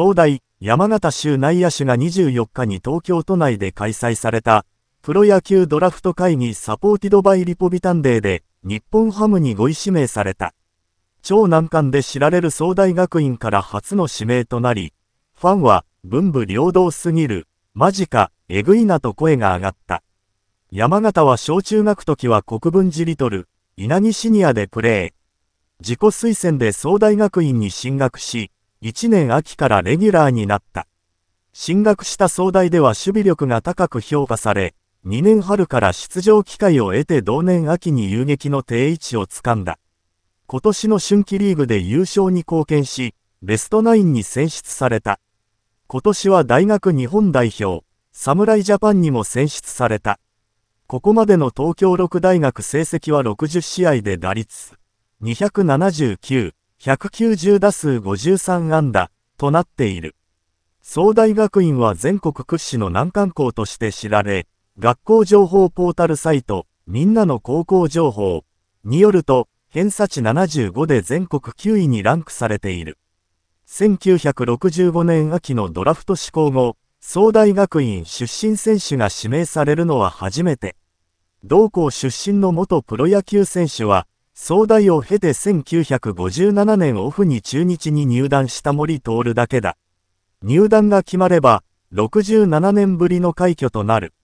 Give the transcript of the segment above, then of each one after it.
総大山形州内野手が24日に東京都内で開催されたプロ野球ドラフト会議サポーティドバイリポビタンデーで日本ハムに5位指名された超難関で知られる総大学院から初の指名となりファンは文武両道すぎるマジかえぐいなと声が上がった山形は小中学時は国分寺リトル稲城シニアでプレー自己推薦で総大学院に進学し1年秋からレギュラーになった。進学した総大では守備力が高く評価され、2年春から出場機会を得て同年秋に遊撃の定位置をつかんだ。今年の春季リーグで優勝に貢献し、ベストナインに選出された。今年は大学日本代表、侍ジャパンにも選出された。ここまでの東京六大学成績は60試合で打率279、190打数53安打となっている。総大学院は全国屈指の難関校として知られ、学校情報ポータルサイト、みんなの高校情報によると、偏差値75で全国9位にランクされている。1965年秋のドラフト施行後、総大学院出身選手が指名されるのは初めて。同校出身の元プロ野球選手は、総大を経て1957年オフに中日に入団した森徹だけだ。入団が決まれば、67年ぶりの快挙となる。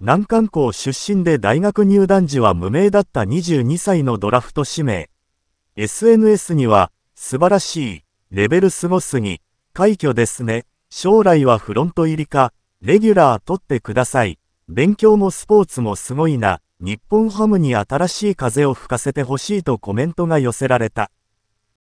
南関校出身で大学入団時は無名だった22歳のドラフト指名。SNS には、素晴らしい、レベルすごすぎ、快挙ですね、将来はフロント入りか、レギュラー取ってください、勉強もスポーツもすごいな、日本ハムに新しい風を吹かせてほしいとコメントが寄せられた。